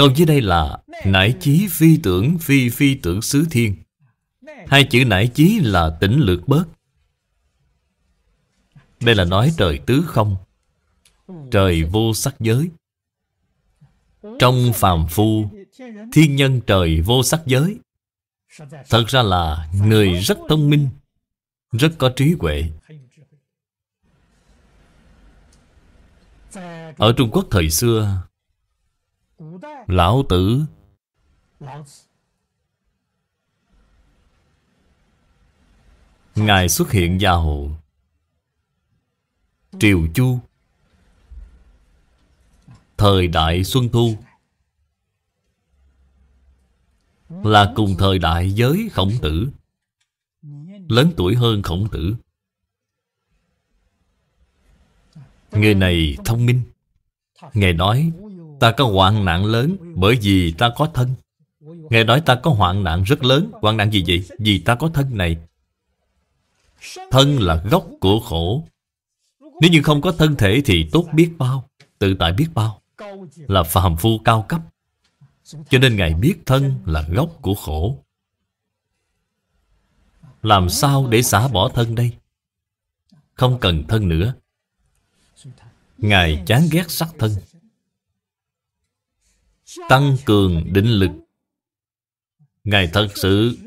Câu dưới đây là Nải chí phi tưởng phi phi tưởng xứ thiên Hai chữ nải chí là tỉnh lược bớt Đây là nói trời tứ không Trời vô sắc giới Trong phàm phu Thiên nhân trời vô sắc giới Thật ra là người rất thông minh Rất có trí huệ Ở Trung Quốc thời xưa Lão Tử Ngài xuất hiện vào Triều Chu Thời đại Xuân Thu Là cùng thời đại với khổng tử Lớn tuổi hơn khổng tử Người này thông minh Ngài nói Ta có hoạn nạn lớn bởi vì ta có thân. Nghe nói ta có hoạn nạn rất lớn. Hoạn nạn gì vậy? Vì ta có thân này. Thân là gốc của khổ. Nếu như không có thân thể thì tốt biết bao. Tự tại biết bao. Là phàm phu cao cấp. Cho nên Ngài biết thân là gốc của khổ. Làm sao để xả bỏ thân đây? Không cần thân nữa. Ngài chán ghét sắc thân tăng cường định lực ngài thật sự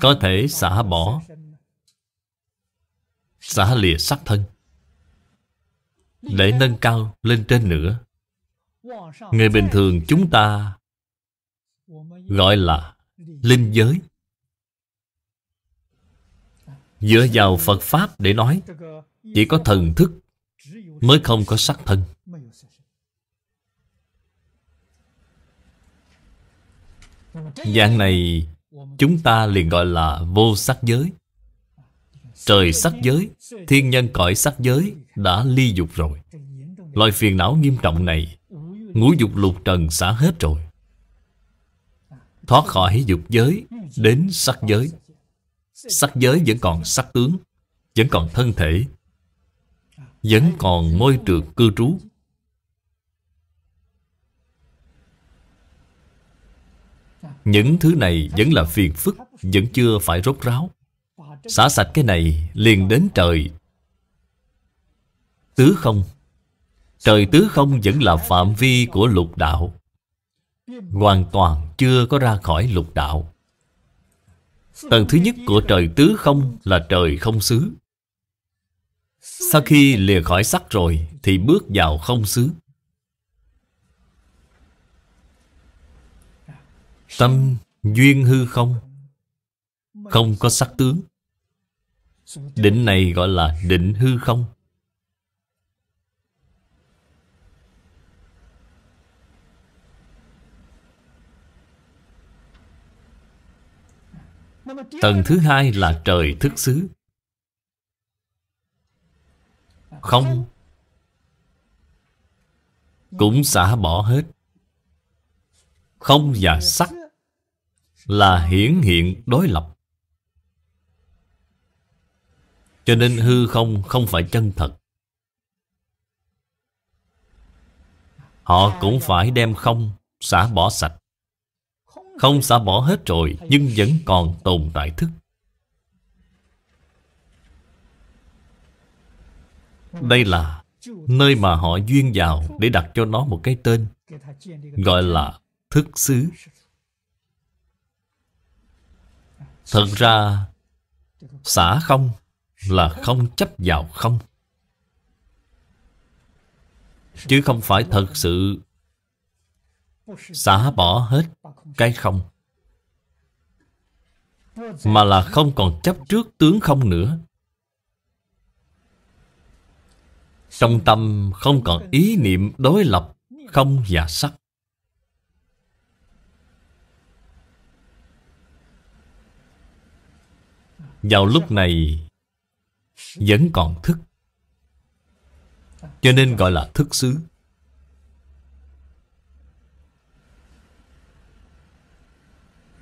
có thể xả bỏ xả lìa sắc thân để nâng cao lên trên nữa người bình thường chúng ta gọi là linh giới dựa vào phật pháp để nói chỉ có thần thức mới không có sắc thân Dạng này chúng ta liền gọi là vô sắc giới Trời sắc giới, thiên nhân cõi sắc giới đã ly dục rồi Loại phiền não nghiêm trọng này Ngũ dục lục trần xả hết rồi Thoát khỏi dục giới Đến sắc giới Sắc giới vẫn còn sắc tướng Vẫn còn thân thể Vẫn còn môi trường cư trú Những thứ này vẫn là phiền phức Vẫn chưa phải rốt ráo Xả sạch cái này liền đến trời Tứ không Trời tứ không vẫn là phạm vi của lục đạo Hoàn toàn chưa có ra khỏi lục đạo Tầng thứ nhất của trời tứ không là trời không xứ Sau khi lìa khỏi sắc rồi Thì bước vào không xứ Tâm duyên hư không Không có sắc tướng Định này gọi là định hư không Tầng thứ hai là trời thức xứ Không Cũng xả bỏ hết Không và sắc là hiển hiện đối lập. Cho nên hư không không phải chân thật. Họ cũng phải đem không xả bỏ sạch. Không xả bỏ hết rồi nhưng vẫn còn tồn tại thức. Đây là nơi mà họ duyên vào để đặt cho nó một cái tên gọi là thức xứ Thật ra Xả không là không chấp vào không Chứ không phải thật sự Xả bỏ hết cái không Mà là không còn chấp trước tướng không nữa Trong tâm không còn ý niệm đối lập không và sắc vào lúc này vẫn còn thức cho nên gọi là thức xứ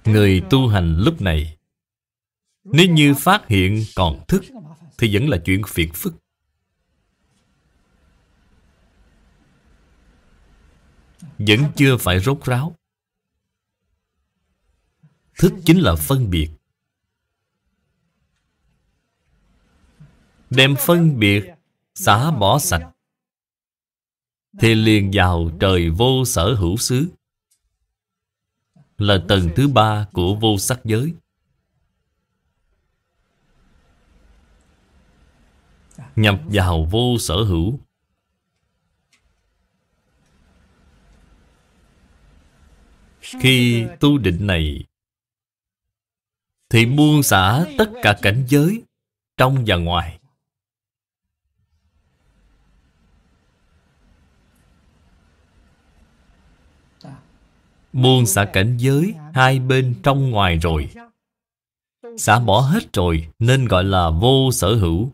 người tu hành lúc này nếu như phát hiện còn thức thì vẫn là chuyện phiền phức vẫn chưa phải rốt ráo thức chính là phân biệt Đem phân biệt Xá bỏ sạch Thì liền vào trời vô sở hữu xứ Là tầng thứ ba của vô sắc giới Nhập vào vô sở hữu Khi tu định này Thì buông xả tất cả cảnh giới Trong và ngoài Buông xả cảnh giới Hai bên trong ngoài rồi Xả bỏ hết rồi Nên gọi là vô sở hữu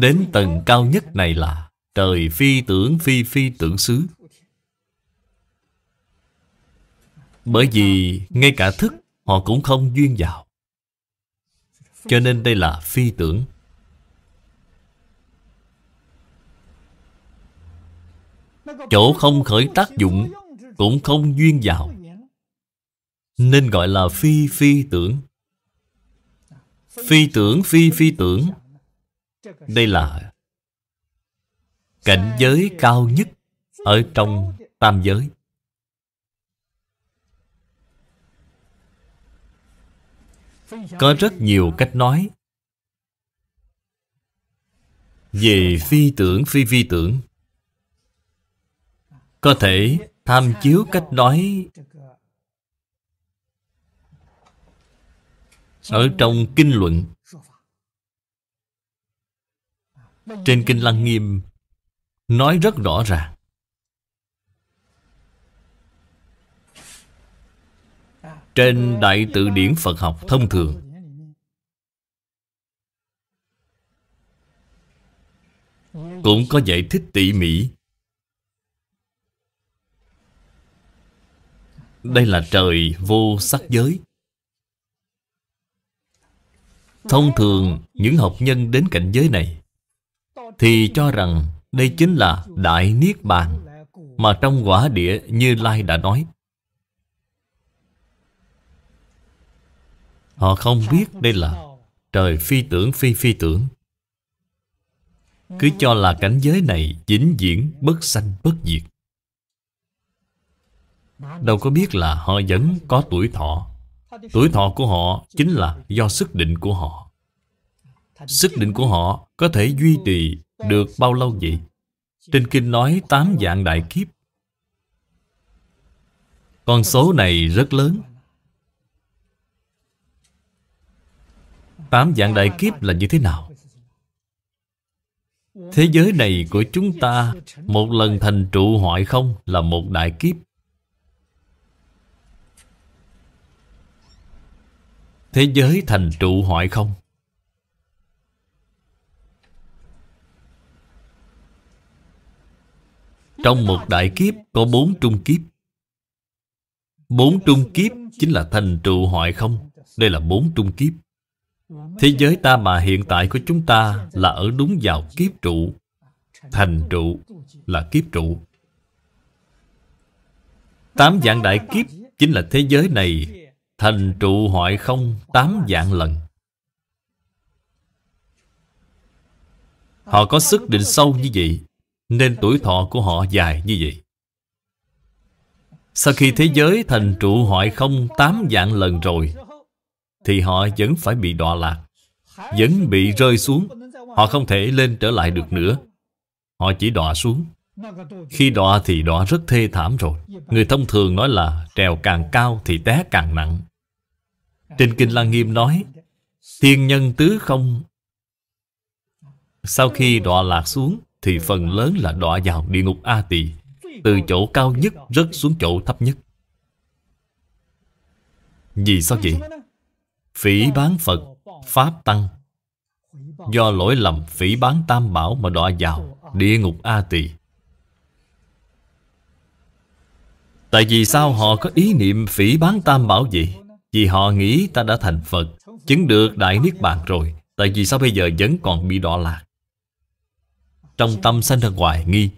Đến tầng cao nhất này là Trời phi tưởng phi phi tưởng xứ Bởi vì ngay cả thức Họ cũng không duyên vào Cho nên đây là phi tưởng Chỗ không khởi tác dụng Cũng không duyên vào Nên gọi là phi phi tưởng Phi tưởng phi phi tưởng Đây là Cảnh giới cao nhất Ở trong tam giới Có rất nhiều cách nói Về phi tưởng phi phi tưởng có thể tham chiếu cách nói ở trong kinh luận trên kinh lăng nghiêm nói rất rõ ràng trên đại tự điển phật học thông thường cũng có giải thích tỉ mỉ Đây là trời vô sắc giới Thông thường những học nhân đến cảnh giới này Thì cho rằng đây chính là Đại Niết Bàn Mà trong quả địa Như Lai đã nói Họ không biết đây là trời phi tưởng phi phi tưởng Cứ cho là cảnh giới này vĩnh viễn bất sanh bất diệt Đâu có biết là họ vẫn có tuổi thọ Tuổi thọ của họ chính là do sức định của họ Sức định của họ có thể duy trì được bao lâu vậy? Trên kinh nói tám dạng đại kiếp Con số này rất lớn Tám dạng đại kiếp là như thế nào? Thế giới này của chúng ta Một lần thành trụ hoại không là một đại kiếp thế giới thành trụ hoại không? Trong một đại kiếp có bốn trung kiếp Bốn trung kiếp chính là thành trụ hoại không Đây là bốn trung kiếp Thế giới ta mà hiện tại của chúng ta là ở đúng vào kiếp trụ Thành trụ là kiếp trụ Tám dạng đại kiếp chính là thế giới này Thành trụ hoại không tám dạng lần Họ có sức định sâu như vậy Nên tuổi thọ của họ dài như vậy Sau khi thế giới thành trụ hoại không tám dạng lần rồi Thì họ vẫn phải bị đọa lạc Vẫn bị rơi xuống Họ không thể lên trở lại được nữa Họ chỉ đọa xuống khi đọa thì đọa rất thê thảm rồi Người thông thường nói là trèo càng cao thì té càng nặng Trên Kinh Lăng Nghiêm nói Thiên nhân tứ không Sau khi đọa lạc xuống Thì phần lớn là đọa vào địa ngục A Tỳ Từ chỗ cao nhất rớt xuống chỗ thấp nhất Vì sao vậy? Phỉ bán Phật, Pháp Tăng Do lỗi lầm phỉ bán Tam Bảo mà đọa vào Địa ngục A Tỳ Tại vì sao họ có ý niệm phỉ bán tam bảo vậy? Vì họ nghĩ ta đã thành Phật, chứng được Đại Niết Bàn rồi. Tại vì sao bây giờ vẫn còn bị đọa lạc? Trong tâm sanh ra hoài nghi,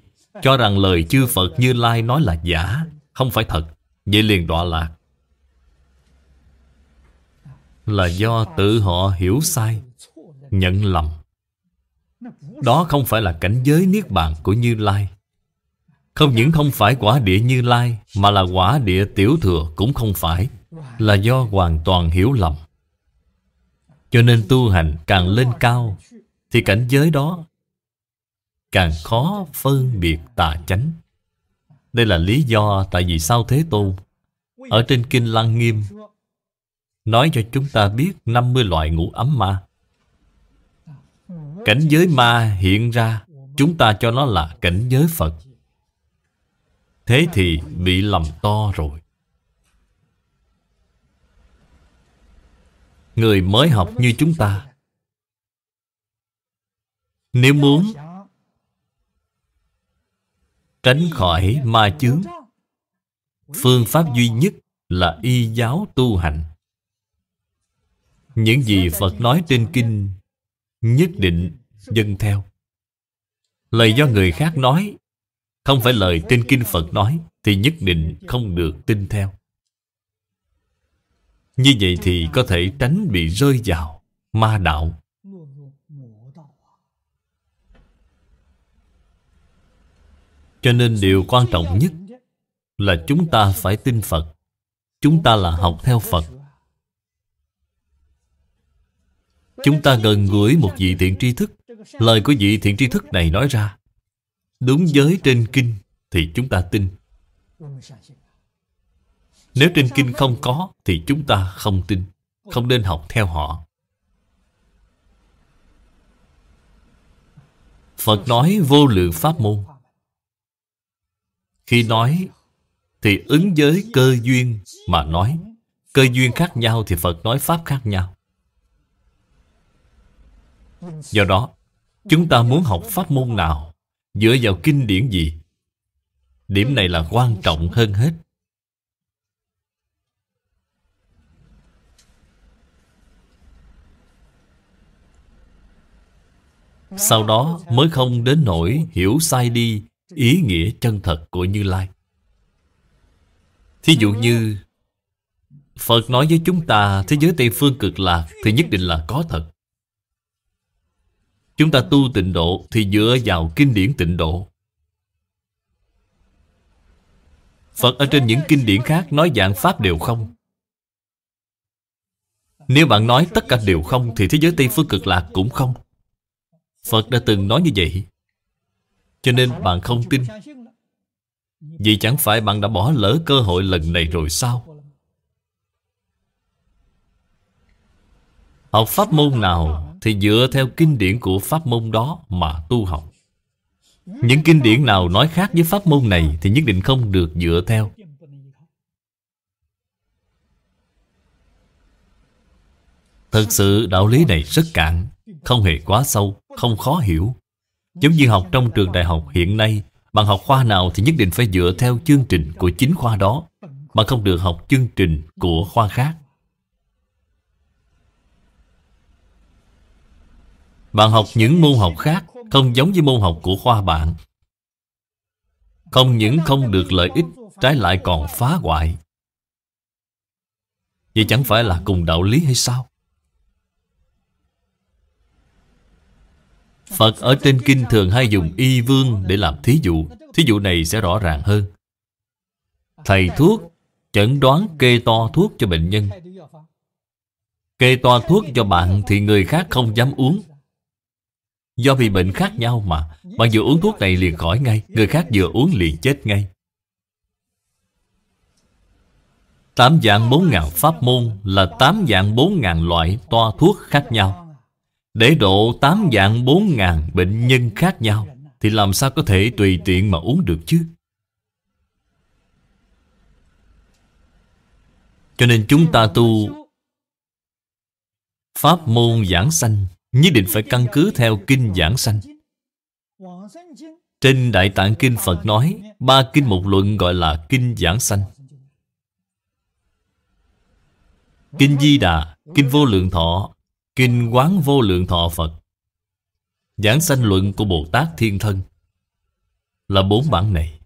cho rằng lời chư Phật Như Lai nói là giả, không phải thật. Vậy liền đọa lạc. Là do tự họ hiểu sai, nhận lầm. Đó không phải là cảnh giới Niết Bàn của Như Lai. Không những không phải quả địa Như Lai Mà là quả địa Tiểu Thừa cũng không phải Là do hoàn toàn hiểu lầm Cho nên tu hành càng lên cao Thì cảnh giới đó Càng khó phân biệt tà chánh Đây là lý do tại vì sao Thế Tôn Ở trên Kinh Lăng Nghiêm Nói cho chúng ta biết 50 loại ngũ ấm ma Cảnh giới ma hiện ra Chúng ta cho nó là cảnh giới Phật Thế thì bị lầm to rồi Người mới học như chúng ta Nếu muốn Tránh khỏi ma chướng Phương pháp duy nhất là y giáo tu hành Những gì Phật nói trên kinh Nhất định dân theo Lời do người khác nói không phải lời trên kinh Phật nói Thì nhất định không được tin theo Như vậy thì có thể tránh bị rơi vào ma đạo Cho nên điều quan trọng nhất Là chúng ta phải tin Phật Chúng ta là học theo Phật Chúng ta gần gũi một vị thiện tri thức Lời của vị thiện tri thức này nói ra đúng giới trên kinh thì chúng ta tin nếu trên kinh không có thì chúng ta không tin không nên học theo họ phật nói vô lượng pháp môn khi nói thì ứng với cơ duyên mà nói cơ duyên khác nhau thì phật nói pháp khác nhau do đó chúng ta muốn học pháp môn nào dựa vào kinh điển gì điểm này là quan trọng hơn hết sau đó mới không đến nỗi hiểu sai đi ý nghĩa chân thật của như lai thí dụ như phật nói với chúng ta thế giới tây phương cực lạc thì nhất định là có thật Chúng ta tu tịnh độ thì dựa vào kinh điển tịnh độ. Phật ở trên những kinh điển khác nói dạng Pháp đều không. Nếu bạn nói tất cả đều không thì thế giới Tây Phương cực lạc cũng không. Phật đã từng nói như vậy. Cho nên bạn không tin. vì chẳng phải bạn đã bỏ lỡ cơ hội lần này rồi sao? Học pháp môn nào thì dựa theo kinh điển của pháp môn đó mà tu học. Những kinh điển nào nói khác với pháp môn này thì nhất định không được dựa theo. Thật sự đạo lý này rất cạn, không hề quá sâu, không khó hiểu. Giống như học trong trường đại học hiện nay, bạn học khoa nào thì nhất định phải dựa theo chương trình của chính khoa đó, mà không được học chương trình của khoa khác. Bạn học những môn học khác Không giống với môn học của khoa bạn Không những không được lợi ích Trái lại còn phá hoại Vậy chẳng phải là cùng đạo lý hay sao? Phật ở trên kinh thường hay dùng y vương để làm thí dụ Thí dụ này sẽ rõ ràng hơn Thầy thuốc chẩn đoán kê to thuốc cho bệnh nhân Kê toa thuốc cho bạn thì người khác không dám uống Do vì bệnh khác nhau mà Bạn vừa uống thuốc này liền khỏi ngay Người khác vừa uống liền chết ngay Tám dạng bốn ngàn pháp môn Là tám dạng bốn ngàn loại toa thuốc khác nhau Để độ tám dạng bốn ngàn bệnh nhân khác nhau Thì làm sao có thể tùy tiện mà uống được chứ Cho nên chúng ta tu Pháp môn giảng sanh Nhất định phải căn cứ theo kinh giảng sanh Trên Đại Tạng Kinh Phật nói Ba kinh một luận gọi là kinh giảng sanh Kinh Di Đà, Kinh Vô Lượng Thọ Kinh Quán Vô Lượng Thọ Phật Giảng sanh luận của Bồ Tát Thiên Thân Là bốn bản này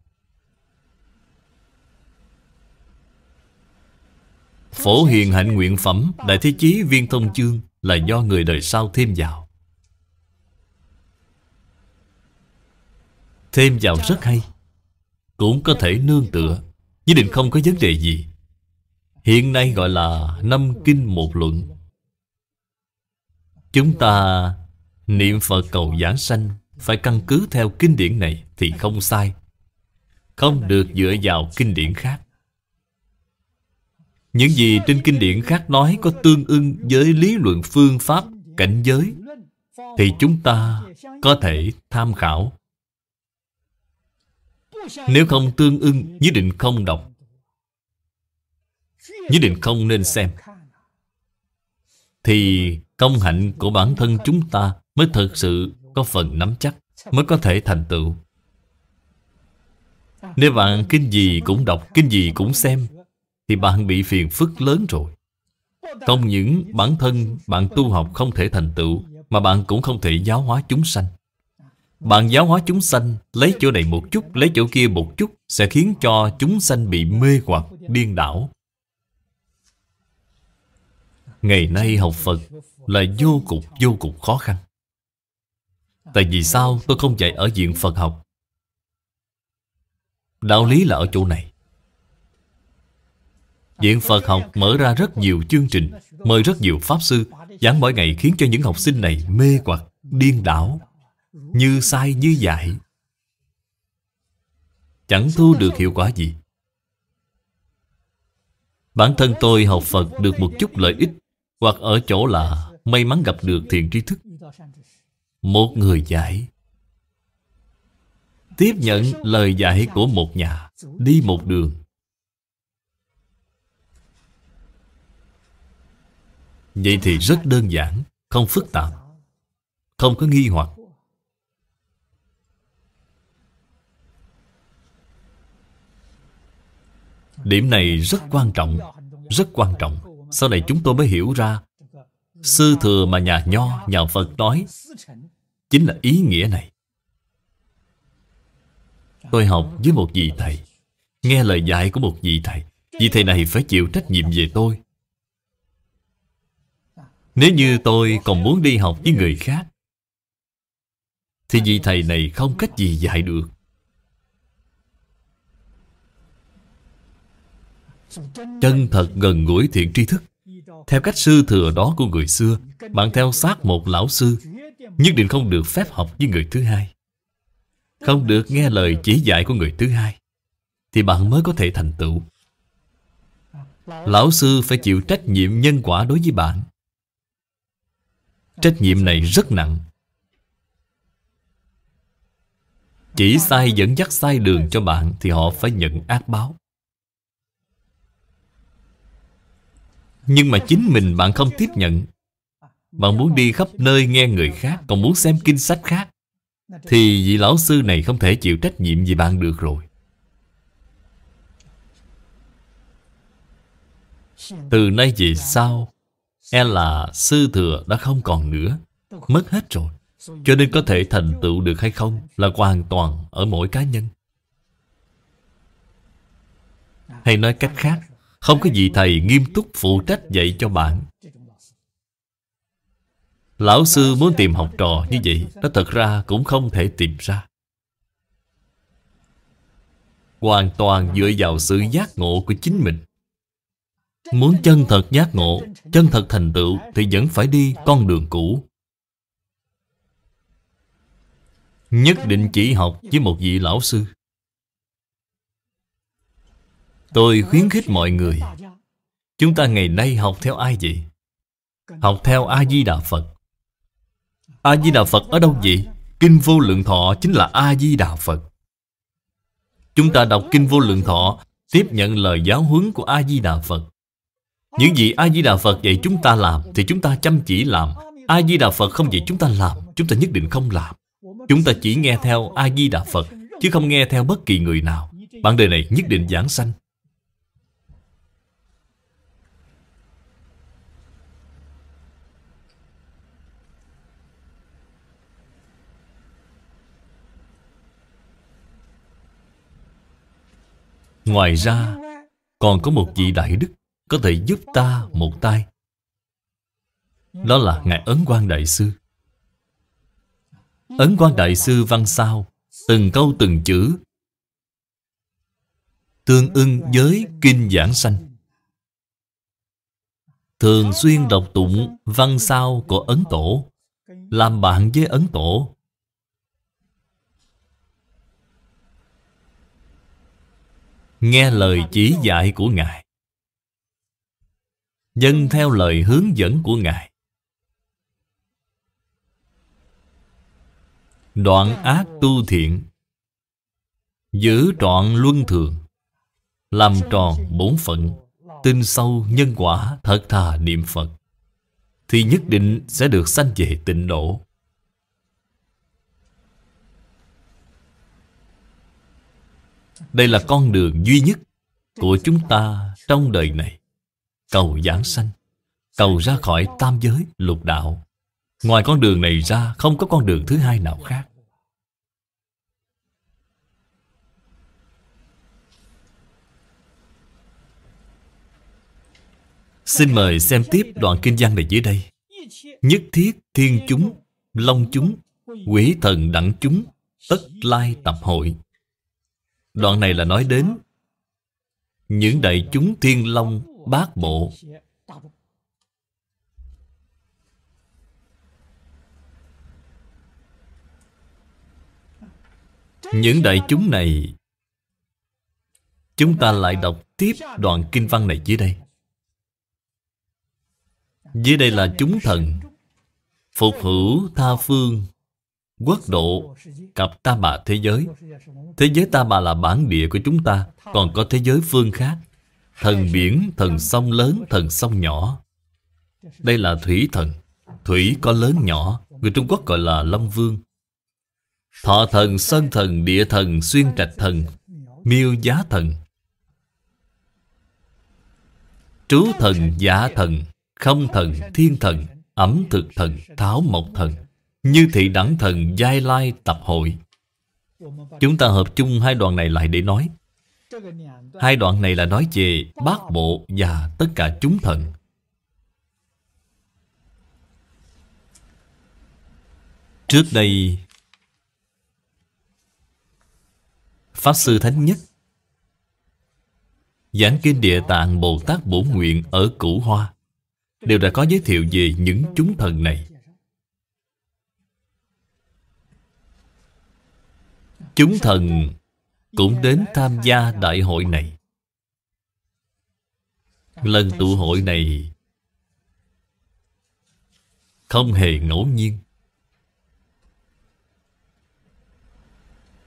Phổ Hiền Hạnh Nguyện Phẩm Đại Thế Chí Viên Thông Chương là do người đời sau thêm vào. Thêm vào rất hay, cũng có thể nương tựa, nhất định không có vấn đề gì. Hiện nay gọi là năm kinh một luận. Chúng ta niệm Phật cầu giảng sanh phải căn cứ theo kinh điển này thì không sai. Không được dựa vào kinh điển khác. Những gì trên kinh điển khác nói có tương ưng với lý luận phương pháp cảnh giới thì chúng ta có thể tham khảo. Nếu không tương ưng, nhất định không đọc. Nhất định không nên xem. Thì công hạnh của bản thân chúng ta mới thật sự có phần nắm chắc, mới có thể thành tựu. Nếu bạn kinh gì cũng đọc, kinh gì cũng xem thì bạn bị phiền phức lớn rồi Không những bản thân bạn tu học không thể thành tựu Mà bạn cũng không thể giáo hóa chúng sanh Bạn giáo hóa chúng sanh Lấy chỗ này một chút, lấy chỗ kia một chút Sẽ khiến cho chúng sanh bị mê hoặc, điên đảo Ngày nay học Phật là vô cùng vô cùng khó khăn Tại vì sao tôi không dạy ở diện Phật học Đạo lý là ở chỗ này Viện Phật học mở ra rất nhiều chương trình, mời rất nhiều Pháp sư, giảng mỗi ngày khiến cho những học sinh này mê hoặc, điên đảo, như sai như dại. Chẳng thu được hiệu quả gì. Bản thân tôi học Phật được một chút lợi ích, hoặc ở chỗ là may mắn gặp được thiện tri thức. Một người dạy Tiếp nhận lời dạy của một nhà Đi một đường Vậy thì rất đơn giản, không phức tạp, không có nghi hoặc. Điểm này rất quan trọng, rất quan trọng. Sau này chúng tôi mới hiểu ra, sư thừa mà nhà Nho, nhà Phật nói, chính là ý nghĩa này. Tôi học với một vị thầy, nghe lời dạy của một vị thầy. Vị thầy này phải chịu trách nhiệm về tôi, nếu như tôi còn muốn đi học với người khác Thì vị thầy này không cách gì dạy được Chân thật gần gũi thiện tri thức Theo cách sư thừa đó của người xưa Bạn theo sát một lão sư Nhất định không được phép học với người thứ hai Không được nghe lời chỉ dạy của người thứ hai Thì bạn mới có thể thành tựu Lão sư phải chịu trách nhiệm nhân quả đối với bạn Trách nhiệm này rất nặng Chỉ sai dẫn dắt sai đường cho bạn Thì họ phải nhận ác báo Nhưng mà chính mình bạn không tiếp nhận Bạn muốn đi khắp nơi nghe người khác Còn muốn xem kinh sách khác Thì vị lão sư này không thể chịu trách nhiệm gì bạn được rồi Từ nay về sau E là sư thừa đã không còn nữa Mất hết rồi Cho nên có thể thành tựu được hay không Là hoàn toàn ở mỗi cá nhân Hay nói cách khác Không có gì thầy nghiêm túc phụ trách dạy cho bạn Lão sư muốn tìm học trò như vậy Nó thật ra cũng không thể tìm ra Hoàn toàn dựa vào sự giác ngộ của chính mình Muốn chân thật giác ngộ Chân thật thành tựu Thì vẫn phải đi con đường cũ Nhất định chỉ học với một vị lão sư Tôi khuyến khích mọi người Chúng ta ngày nay học theo ai vậy? Học theo A-di-đà Phật A-di-đà Phật ở đâu vậy? Kinh Vô Lượng Thọ chính là A-di-đà Phật Chúng ta đọc Kinh Vô Lượng Thọ Tiếp nhận lời giáo huấn của A-di-đà Phật những gì A-di-đà Phật dạy chúng ta làm Thì chúng ta chăm chỉ làm A-di-đà Phật không dạy chúng ta làm Chúng ta nhất định không làm Chúng ta chỉ nghe theo A-di-đà Phật Chứ không nghe theo bất kỳ người nào Bạn đời này nhất định giảng sanh Ngoài ra Còn có một vị đại đức có thể giúp ta một tay đó là ngài ấn quan đại sư ấn quan đại sư văn sao từng câu từng chữ tương ưng với kinh giảng sanh thường xuyên đọc tụng văn sao của ấn tổ làm bạn với ấn tổ nghe lời chỉ dạy của ngài dân theo lời hướng dẫn của Ngài. Đoạn ác tu thiện Giữ trọn luân thường Làm tròn bổn phận Tin sâu nhân quả thật thà niệm Phật Thì nhất định sẽ được sanh về tịnh độ Đây là con đường duy nhất của chúng ta trong đời này cầu giảng sanh, cầu ra khỏi tam giới, lục đạo. Ngoài con đường này ra, không có con đường thứ hai nào khác. Xin mời xem tiếp đoạn kinh văn này dưới đây. Nhất thiết thiên chúng, long chúng, quỷ thần đẳng chúng, tất lai tập hội. Đoạn này là nói đến những đại chúng thiên long bát bộ những đại chúng này chúng ta lại đọc tiếp đoạn kinh văn này dưới đây dưới đây là chúng thần phục hữu tha phương quốc độ cặp ta bà thế giới thế giới ta bà là bản địa của chúng ta còn có thế giới phương khác Thần biển, thần sông lớn, thần sông nhỏ Đây là thủy thần Thủy có lớn nhỏ Người Trung Quốc gọi là Long Vương Thọ thần, sơn thần, địa thần, xuyên trạch thần Miêu giá thần Trú thần, giả thần Không thần, thiên thần Ẩm thực thần, tháo mộc thần Như thị đẳng thần, giai lai tập hội Chúng ta hợp chung hai đoạn này lại để nói Hai đoạn này là nói về bát bộ và tất cả chúng thần Trước đây Pháp Sư Thánh Nhất Giảng Kinh Địa Tạng Bồ Tát Bổ Nguyện ở Cửu Hoa Đều đã có giới thiệu về những chúng thần này Chúng thần cũng đến tham gia đại hội này lần tụ hội này không hề ngẫu nhiên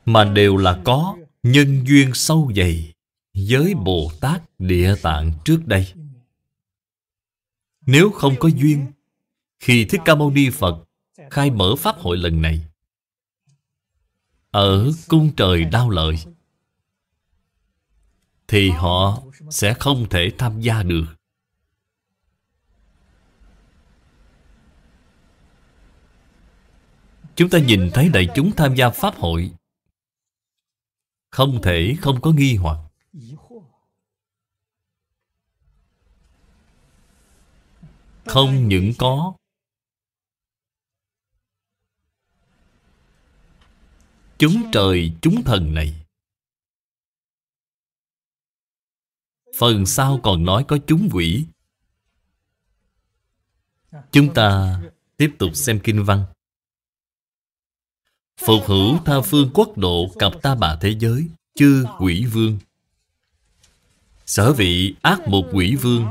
mà đều là có nhân duyên sâu dày với bồ tát địa tạng trước đây nếu không có duyên khi thích ca mâu ni phật khai mở pháp hội lần này ở cung trời đau lợi thì họ sẽ không thể tham gia được. Chúng ta nhìn thấy đại chúng tham gia Pháp hội Không thể không có nghi hoặc Không những có Chúng trời chúng thần này Phần sau còn nói có chúng quỷ Chúng ta tiếp tục xem kinh văn Phục hữu tha phương quốc độ cặp ta bà thế giới Chư quỷ vương Sở vị ác một quỷ vương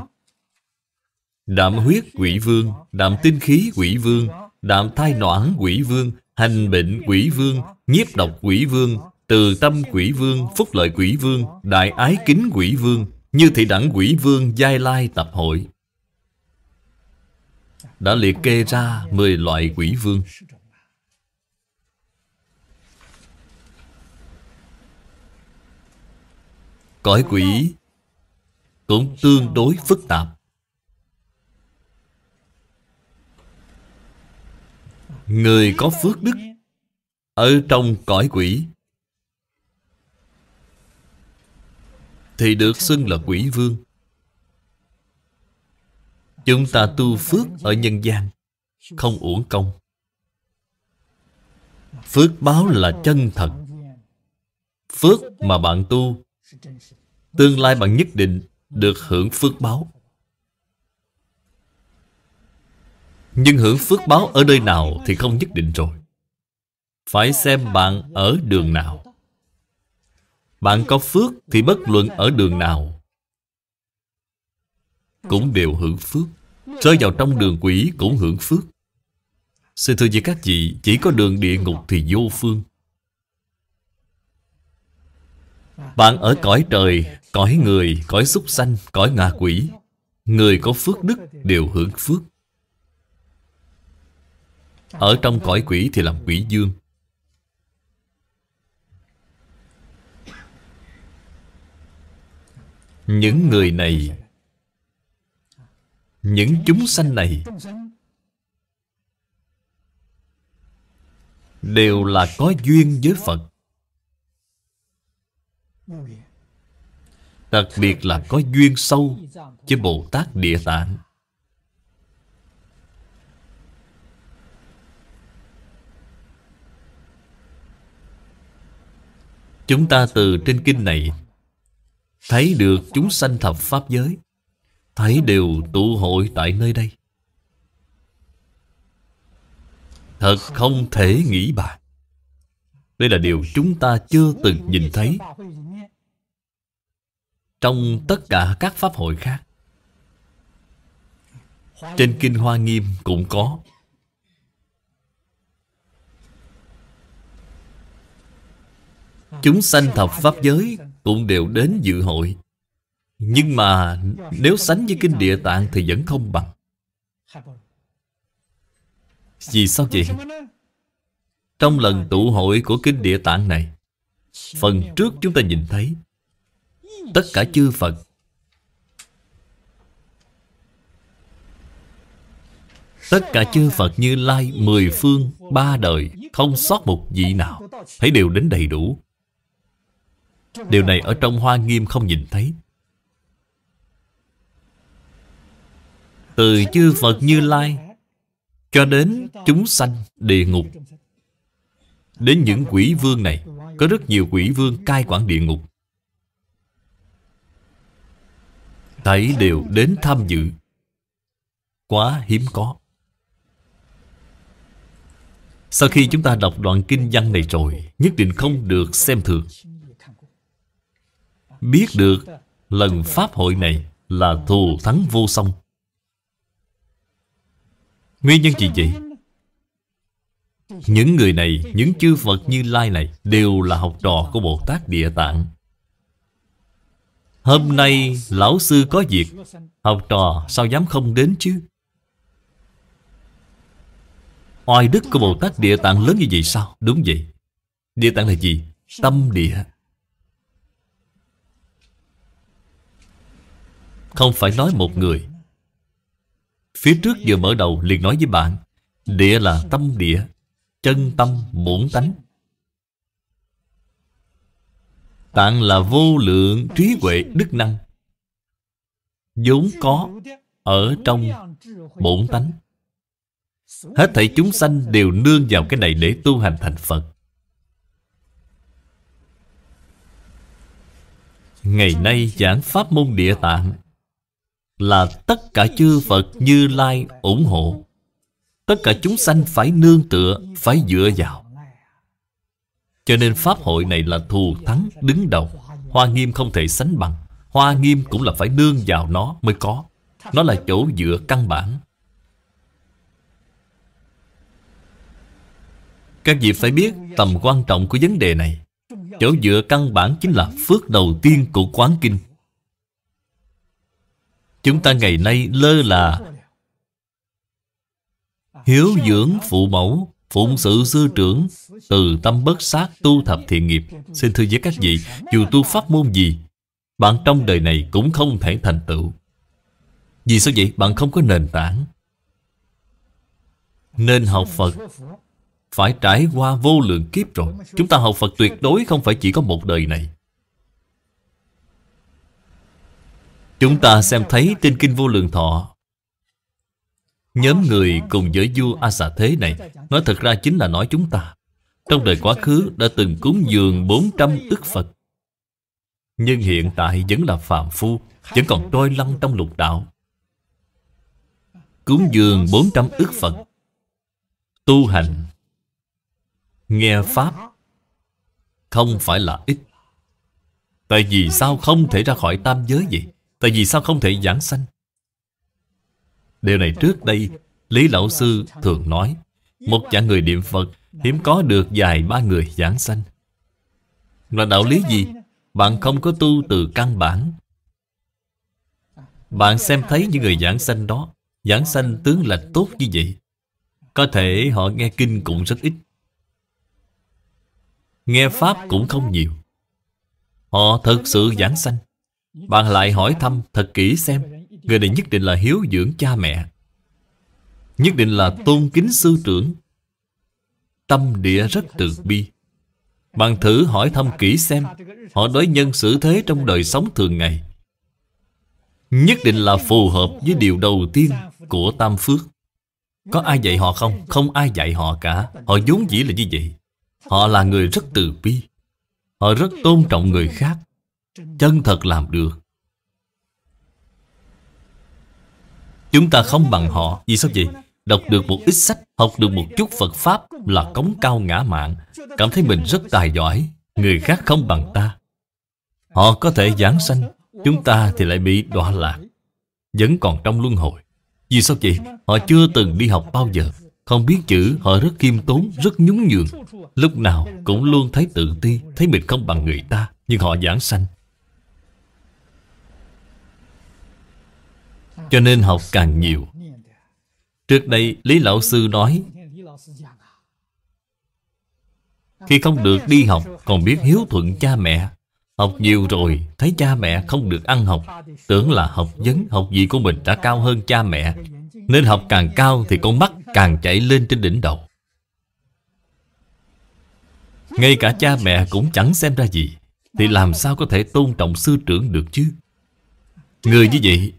Đạm huyết quỷ vương Đạm tinh khí quỷ vương Đạm thai noãn quỷ vương Hành bệnh quỷ vương Nhiếp độc quỷ vương Từ tâm quỷ vương Phúc lợi quỷ vương Đại ái kính quỷ vương như thị đảng quỷ vương Giai Lai tập hội Đã liệt kê ra 10 loại quỷ vương Cõi quỷ cũng tương đối phức tạp Người có phước đức Ở trong cõi quỷ Thì được xưng là quỷ vương Chúng ta tu phước ở nhân gian Không uổng công Phước báo là chân thật Phước mà bạn tu Tương lai bạn nhất định được hưởng phước báo Nhưng hưởng phước báo ở nơi nào thì không nhất định rồi Phải xem bạn ở đường nào bạn có phước thì bất luận ở đường nào Cũng đều hưởng phước Rơi vào trong đường quỷ cũng hưởng phước Xin thưa với các vị Chỉ có đường địa ngục thì vô phương Bạn ở cõi trời, cõi người, cõi súc sanh, cõi ngạ quỷ Người có phước đức đều hưởng phước Ở trong cõi quỷ thì làm quỷ dương những người này những chúng sanh này đều là có duyên với phật đặc biệt là có duyên sâu với bồ tát địa tạng chúng ta từ trên kinh này Thấy được chúng sanh thập pháp giới Thấy đều tụ hội tại nơi đây Thật không thể nghĩ bàn Đây là điều chúng ta chưa từng nhìn thấy Trong tất cả các pháp hội khác Trên Kinh Hoa Nghiêm cũng có Chúng sanh thập pháp giới cũng đều đến dự hội Nhưng mà nếu sánh với kinh địa tạng thì vẫn không bằng Vì sao vậy? Trong lần tụ hội của kinh địa tạng này Phần trước chúng ta nhìn thấy Tất cả chư Phật Tất cả chư Phật như Lai Mười phương, ba đời Không sót một vị nào Thấy đều đến đầy đủ Điều này ở trong hoa nghiêm không nhìn thấy Từ chư Phật Như Lai Cho đến chúng sanh địa ngục Đến những quỷ vương này Có rất nhiều quỷ vương cai quản địa ngục thấy đều đến tham dự Quá hiếm có Sau khi chúng ta đọc đoạn kinh văn này rồi Nhất định không được xem thường biết được lần Pháp hội này là thù thắng vô song. Nguyên nhân gì vậy? Những người này, những chư Phật như Lai này đều là học trò của Bồ Tát Địa Tạng. Hôm nay lão sư có việc, học trò sao dám không đến chứ? Oai đức của Bồ Tát Địa Tạng lớn như vậy sao? Đúng vậy. Địa Tạng là gì? Tâm địa. Không phải nói một người Phía trước vừa mở đầu liền nói với bạn Địa là tâm địa Chân tâm bổn tánh Tạng là vô lượng trí huệ đức năng vốn có ở trong bổn tánh Hết thảy chúng sanh đều nương vào cái này để tu hành thành Phật Ngày nay giảng Pháp môn địa tạng là tất cả chư Phật Như Lai ủng hộ. Tất cả chúng sanh phải nương tựa, phải dựa vào. Cho nên Pháp hội này là thù thắng đứng đầu. Hoa nghiêm không thể sánh bằng. Hoa nghiêm cũng là phải nương vào nó mới có. Nó là chỗ dựa căn bản. Các vị phải biết tầm quan trọng của vấn đề này. Chỗ dựa căn bản chính là phước đầu tiên của Quán Kinh. Chúng ta ngày nay lơ là Hiếu dưỡng phụ mẫu Phụng sự sư trưởng Từ tâm bất sát tu thập thiện nghiệp Xin thưa với các vị Dù tu pháp môn gì Bạn trong đời này cũng không thể thành tựu Vì sao vậy? Bạn không có nền tảng Nên học Phật Phải trải qua vô lượng kiếp rồi Chúng ta học Phật tuyệt đối không phải chỉ có một đời này Chúng ta xem thấy trên Kinh Vô Lượng Thọ Nhóm người cùng với vua A Xà Thế này Nói thật ra chính là nói chúng ta Trong đời quá khứ đã từng cúng dường 400 ức Phật Nhưng hiện tại vẫn là phạm phu Vẫn còn trôi lăn trong lục đạo Cúng dường 400 ức Phật Tu hành Nghe Pháp Không phải là ít Tại vì sao không thể ra khỏi tam giới vậy? Tại vì sao không thể giảng sanh Điều này trước đây Lý Lão Sư thường nói Một dạng người niệm Phật Hiếm có được vài ba người giảng sanh Là đạo lý gì Bạn không có tu từ căn bản Bạn xem thấy những người giảng sanh đó Giảng sanh tướng là tốt như vậy Có thể họ nghe kinh cũng rất ít Nghe Pháp cũng không nhiều Họ thật sự giảng sanh bạn lại hỏi thăm thật kỹ xem Người này nhất định là hiếu dưỡng cha mẹ Nhất định là tôn kính sư trưởng Tâm địa rất từ bi Bạn thử hỏi thăm kỹ xem Họ đối nhân xử thế trong đời sống thường ngày Nhất định là phù hợp với điều đầu tiên của Tam Phước Có ai dạy họ không? Không ai dạy họ cả Họ vốn dĩ là như vậy Họ là người rất từ bi Họ rất tôn trọng người khác chân thật làm được Chúng ta không bằng họ Vì sao vậy? Đọc được một ít sách Học được một chút Phật Pháp Là cống cao ngã mạng Cảm thấy mình rất tài giỏi Người khác không bằng ta Họ có thể giảng sanh Chúng ta thì lại bị đọa lạc Vẫn còn trong luân hồi Vì sao vậy? Họ chưa từng đi học bao giờ Không biết chữ Họ rất khiêm tốn Rất nhún nhường Lúc nào cũng luôn thấy tự ti Thấy mình không bằng người ta Nhưng họ giảng sanh Cho nên học càng nhiều Trước đây Lý Lão Sư nói Khi không được đi học Còn biết hiếu thuận cha mẹ Học nhiều rồi Thấy cha mẹ không được ăn học Tưởng là học vấn học gì của mình đã cao hơn cha mẹ Nên học càng cao Thì con mắt càng chạy lên trên đỉnh đầu Ngay cả cha mẹ cũng chẳng xem ra gì Thì làm sao có thể tôn trọng sư trưởng được chứ Người như vậy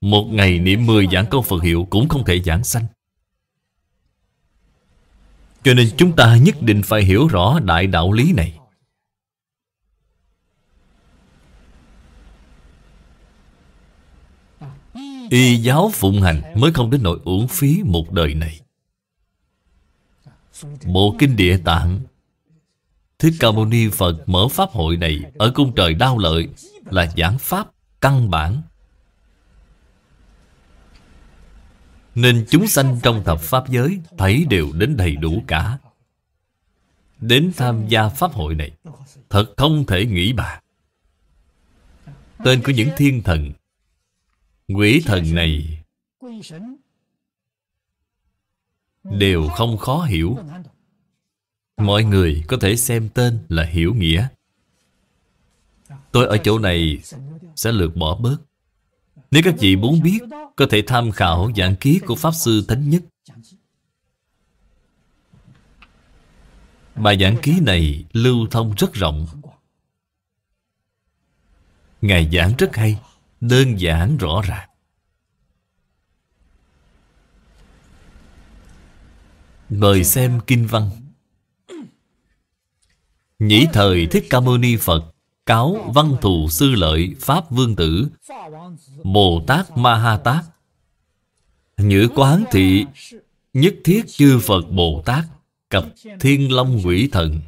một ngày niệm 10 giảng câu Phật hiệu cũng không thể giảng sanh Cho nên chúng ta nhất định phải hiểu rõ đại đạo lý này Y giáo phụng hành mới không đến nỗi uổng phí một đời này Bộ kinh địa tạng Thích Ca Mâu Ni Phật mở Pháp hội này Ở cung trời đau lợi Là giảng Pháp căn bản Nên chúng sanh trong thập Pháp giới Thấy đều đến đầy đủ cả Đến tham gia Pháp hội này Thật không thể nghĩ bà Tên của những thiên thần Quỷ thần này Đều không khó hiểu Mọi người có thể xem tên là hiểu nghĩa Tôi ở chỗ này sẽ lược bỏ bớt nếu các vị muốn biết Có thể tham khảo giảng ký của Pháp Sư Thánh Nhất Bài giảng ký này lưu thông rất rộng Ngài giảng rất hay Đơn giản rõ ràng Mời xem Kinh Văn Nhĩ thời Thích Ca Mâu Ni Phật Cáo văn thù sư lợi Pháp Vương Tử Bồ Tát Ma Ha Tát Nhữ quán thị Nhất thiết chư Phật Bồ Tát Cập Thiên Long Quỷ Thần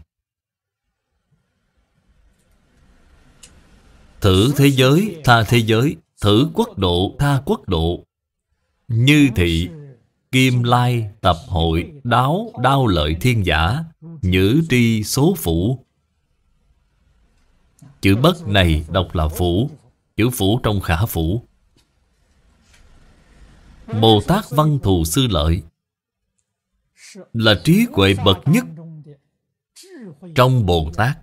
Thử thế giới tha thế giới Thử quốc độ tha quốc độ Như thị Kim lai tập hội Đáo đao lợi thiên giả Nhữ tri số phủ Chữ bất này đọc là phủ Chữ phủ trong khả phủ Bồ Tát Văn Thù Sư Lợi Là trí huệ bậc nhất Trong Bồ Tát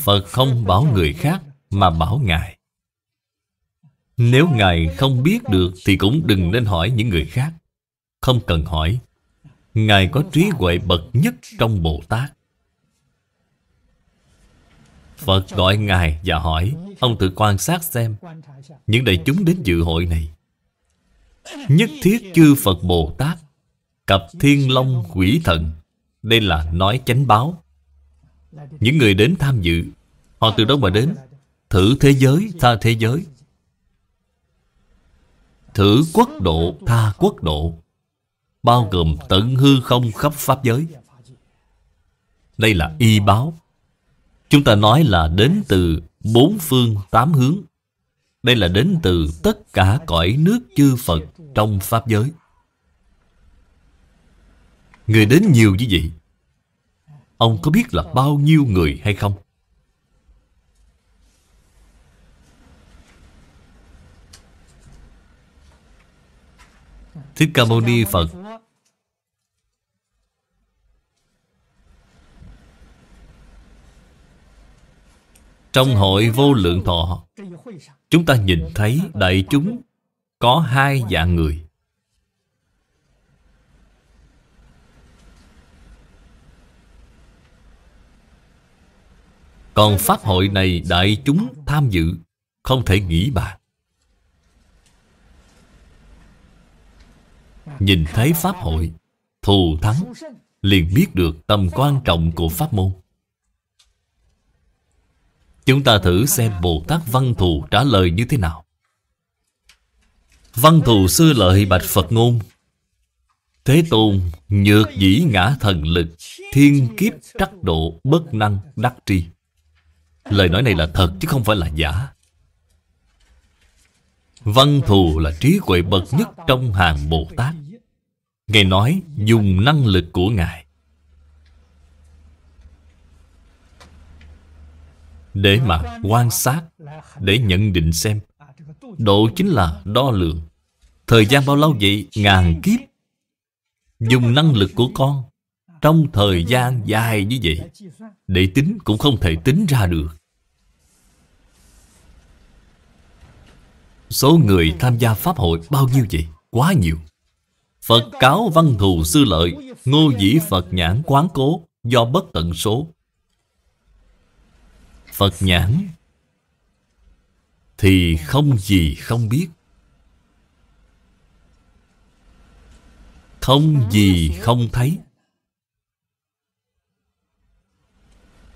Phật không bảo người khác Mà bảo Ngài Nếu Ngài không biết được Thì cũng đừng nên hỏi những người khác Không cần hỏi Ngài có trí huệ bậc nhất trong Bồ Tát Phật gọi Ngài và hỏi Ông tự quan sát xem Những đại chúng đến dự hội này Nhất thiết chư Phật Bồ Tát Cặp Thiên Long Quỷ Thần Đây là nói chánh báo Những người đến tham dự Họ từ đâu mà đến Thử thế giới, tha thế giới Thử quốc độ, tha quốc độ Bao gồm tận hư không khắp Pháp giới Đây là y báo Chúng ta nói là đến từ bốn phương tám hướng. Đây là đến từ tất cả cõi nước chư Phật trong Pháp giới. Người đến nhiều như vậy, ông có biết là bao nhiêu người hay không? Thích Ca Mâu Ni Phật Trong hội vô lượng thọ Chúng ta nhìn thấy đại chúng Có hai dạng người Còn pháp hội này đại chúng tham dự Không thể nghĩ bàn Nhìn thấy pháp hội Thù thắng Liền biết được tầm quan trọng của pháp môn Chúng ta thử xem Bồ Tát Văn Thù trả lời như thế nào Văn Thù sư lợi bạch Phật ngôn Thế Tôn nhược dĩ ngã thần lực Thiên kiếp trắc độ bất năng đắc tri Lời nói này là thật chứ không phải là giả Văn thù là trí huệ bậc nhất trong hàng Bồ Tát Ngài nói dùng năng lực của Ngài để mà quan sát, để nhận định xem. Độ chính là đo lường Thời gian bao lâu vậy? Ngàn kiếp. Dùng năng lực của con trong thời gian dài như vậy để tính cũng không thể tính ra được. Số người tham gia Pháp hội bao nhiêu vậy? Quá nhiều. Phật cáo văn thù sư lợi, ngô dĩ Phật nhãn quán cố do bất tận số. Phật nhãn Thì không gì không biết Không gì không thấy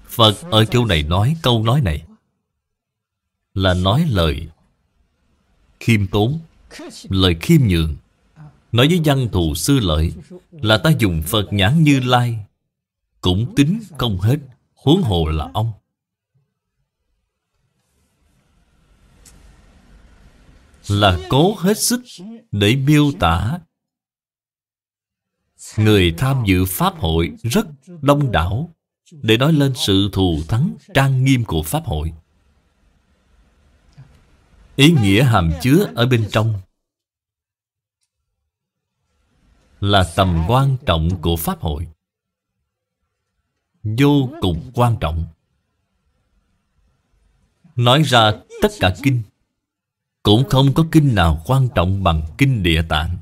Phật ở chỗ này nói câu nói này Là nói lời Khiêm tốn Lời khiêm nhường Nói với văn thù sư lợi Là ta dùng Phật nhãn như lai Cũng tính không hết Huống hồ là ông là cố hết sức để miêu tả người tham dự pháp hội rất đông đảo để nói lên sự thù thắng trang nghiêm của pháp hội ý nghĩa hàm chứa ở bên trong là tầm quan trọng của pháp hội vô cùng quan trọng nói ra tất cả kinh cũng không có kinh nào quan trọng bằng kinh địa tạng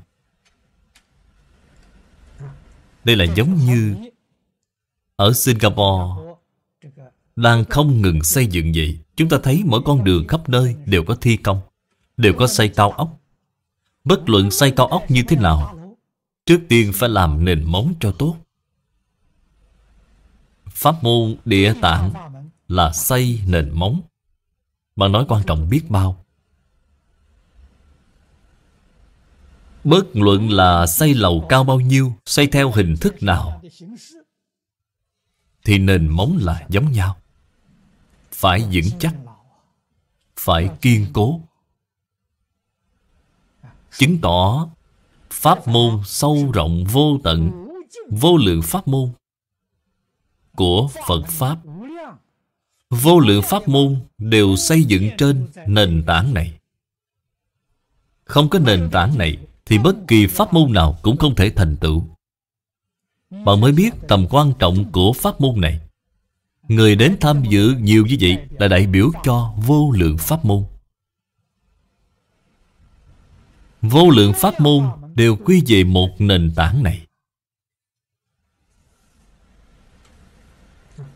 Đây là giống như Ở Singapore Đang không ngừng xây dựng vậy Chúng ta thấy mỗi con đường khắp nơi đều có thi công Đều có xây cao ốc Bất luận xây cao ốc như thế nào Trước tiên phải làm nền móng cho tốt Pháp môn địa tạng là xây nền móng Bạn nói quan trọng biết bao Bất luận là xây lầu cao bao nhiêu Xây theo hình thức nào Thì nền móng là giống nhau Phải vững chắc Phải kiên cố Chứng tỏ Pháp môn sâu rộng vô tận Vô lượng pháp môn Của Phật Pháp Vô lượng pháp môn đều xây dựng trên nền tảng này Không có nền tảng này thì bất kỳ pháp môn nào cũng không thể thành tựu Bạn mới biết tầm quan trọng của pháp môn này Người đến tham dự nhiều như vậy Là đại biểu cho vô lượng pháp môn Vô lượng pháp môn đều quy về một nền tảng này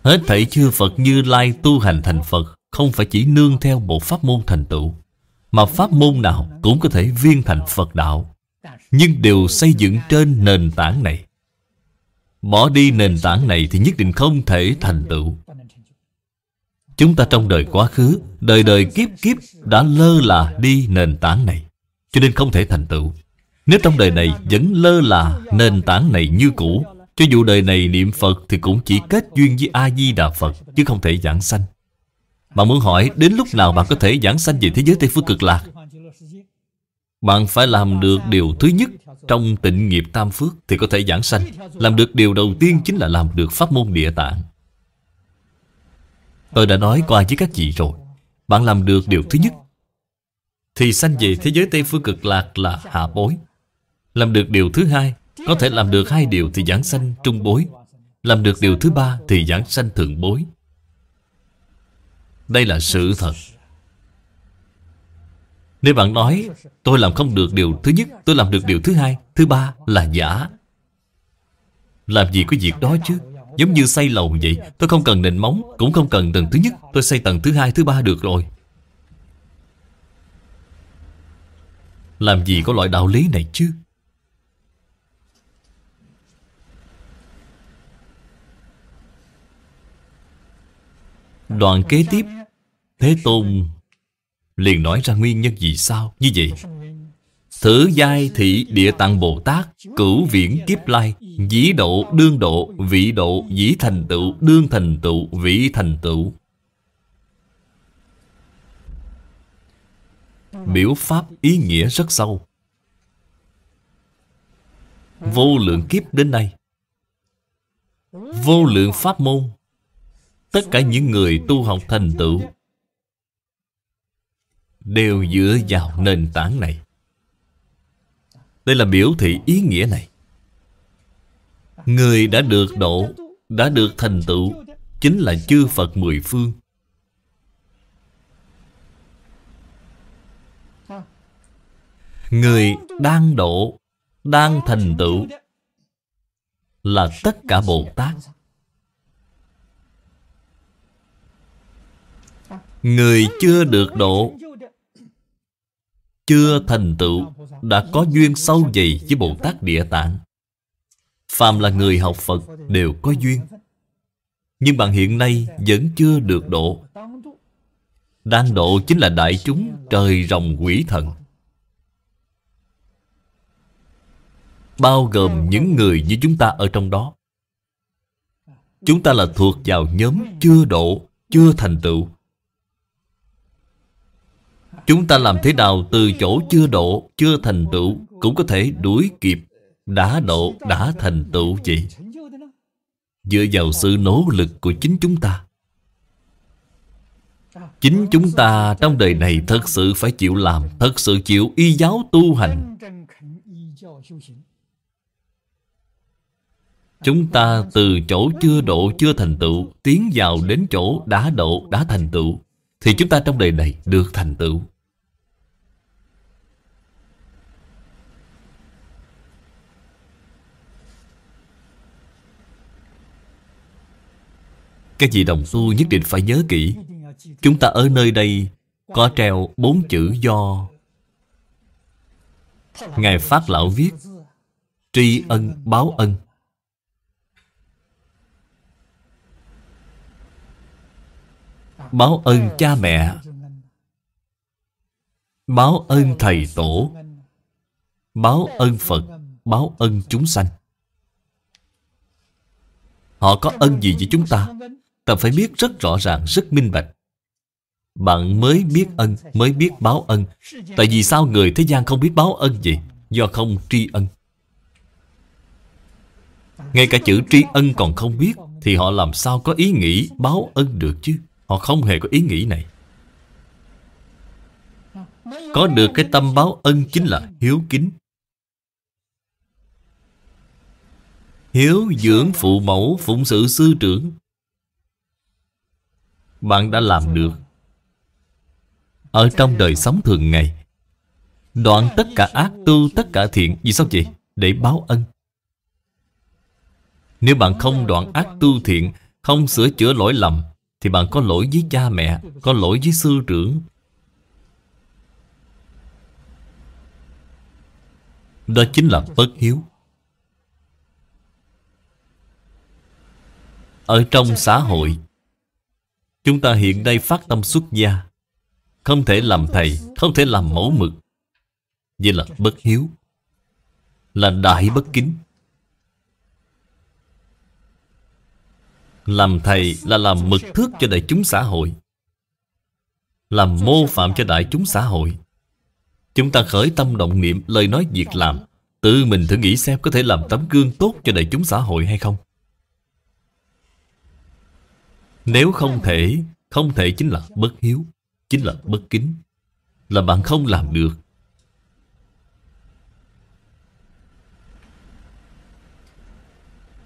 Hết thảy chư Phật như lai tu hành thành Phật Không phải chỉ nương theo bộ pháp môn thành tựu Mà pháp môn nào cũng có thể viên thành Phật đạo nhưng đều xây dựng trên nền tảng này bỏ đi nền tảng này thì nhất định không thể thành tựu chúng ta trong đời quá khứ đời đời kiếp kiếp đã lơ là đi nền tảng này cho nên không thể thành tựu nếu trong đời này vẫn lơ là nền tảng này như cũ cho dù đời này niệm Phật thì cũng chỉ kết duyên với A-di-đà Phật Chứ không thể giảng sanh Bạn muốn hỏi đến lúc nào bạn có thể giảng sanh về thế giới Tây Phương Cực Lạc bạn phải làm được điều thứ nhất trong tịnh nghiệp tam phước thì có thể giảng sanh. Làm được điều đầu tiên chính là làm được pháp môn địa tạng. Tôi đã nói qua với các vị rồi. Bạn làm được điều thứ nhất thì sanh về thế giới Tây Phương Cực Lạc là hạ bối. Làm được điều thứ hai, có thể làm được hai điều thì giảng sanh trung bối. Làm được điều thứ ba thì giảng sanh thượng bối. Đây là sự thật nếu bạn nói tôi làm không được điều thứ nhất Tôi làm được điều thứ hai Thứ ba là giả Làm gì có việc đó chứ Giống như xây lầu vậy Tôi không cần nền móng Cũng không cần tầng thứ nhất Tôi xây tầng thứ hai thứ ba được rồi Làm gì có loại đạo lý này chứ Đoạn kế tiếp Thế Tôn liền nói ra nguyên nhân vì sao như vậy Thử giai thị địa tạng Bồ Tát Cửu viễn kiếp lai Dĩ độ đương độ Vị độ dĩ thành tựu Đương thành tựu Vị thành tựu Biểu pháp ý nghĩa rất sâu Vô lượng kiếp đến nay Vô lượng pháp môn Tất cả những người tu học thành tựu đều dựa vào nền tảng này. Đây là biểu thị ý nghĩa này. Người đã được độ, đã được thành tựu, chính là chư Phật mười phương. Người đang độ, đang thành tựu là tất cả Bồ Tát. Người chưa được độ chưa thành tựu đã có duyên sâu dày với Bồ Tát Địa Tạng. Phàm là người học Phật đều có duyên. Nhưng bạn hiện nay vẫn chưa được độ. Đang độ chính là đại chúng trời rồng quỷ thần. Bao gồm những người như chúng ta ở trong đó. Chúng ta là thuộc vào nhóm chưa độ, chưa thành tựu. Chúng ta làm thế nào từ chỗ chưa độ, chưa thành tựu Cũng có thể đuổi kịp Đã độ, đã thành tựu vậy Dựa vào sự nỗ lực của chính chúng ta Chính chúng ta trong đời này thật sự phải chịu làm Thật sự chịu y giáo tu hành Chúng ta từ chỗ chưa độ chưa thành tựu Tiến vào đến chỗ đã độ đã thành tựu Thì chúng ta trong đời này được thành tựu Các vị đồng tu nhất định phải nhớ kỹ Chúng ta ở nơi đây Có treo bốn chữ do Ngài Pháp Lão viết Tri ân báo ân Báo ân cha mẹ Báo ân thầy tổ Báo ân Phật Báo ân chúng sanh Họ có ân gì với chúng ta ta phải biết rất rõ ràng, rất minh bạch. Bạn mới biết ân, mới biết báo ân. Tại vì sao người thế gian không biết báo ân gì? Do không tri ân. Ngay cả chữ tri ân còn không biết Thì họ làm sao có ý nghĩ báo ân được chứ Họ không hề có ý nghĩ này Có được cái tâm báo ân chính là hiếu kính Hiếu dưỡng phụ mẫu phụng sự sư trưởng bạn đã làm được Ở trong đời sống thường ngày Đoạn tất cả ác tu tất cả thiện Vì sao vậy? Để báo ân Nếu bạn không đoạn ác tu thiện Không sửa chữa lỗi lầm Thì bạn có lỗi với cha mẹ Có lỗi với sư trưởng Đó chính là bất hiếu Ở trong xã hội Chúng ta hiện nay phát tâm xuất gia Không thể làm thầy Không thể làm mẫu mực Vậy là bất hiếu Là đại bất kính Làm thầy là làm mực thước cho đại chúng xã hội Làm mô phạm cho đại chúng xã hội Chúng ta khởi tâm động niệm lời nói việc làm Tự mình thử nghĩ xem có thể làm tấm gương tốt cho đại chúng xã hội hay không nếu không thể Không thể chính là bất hiếu Chính là bất kính Là bạn không làm được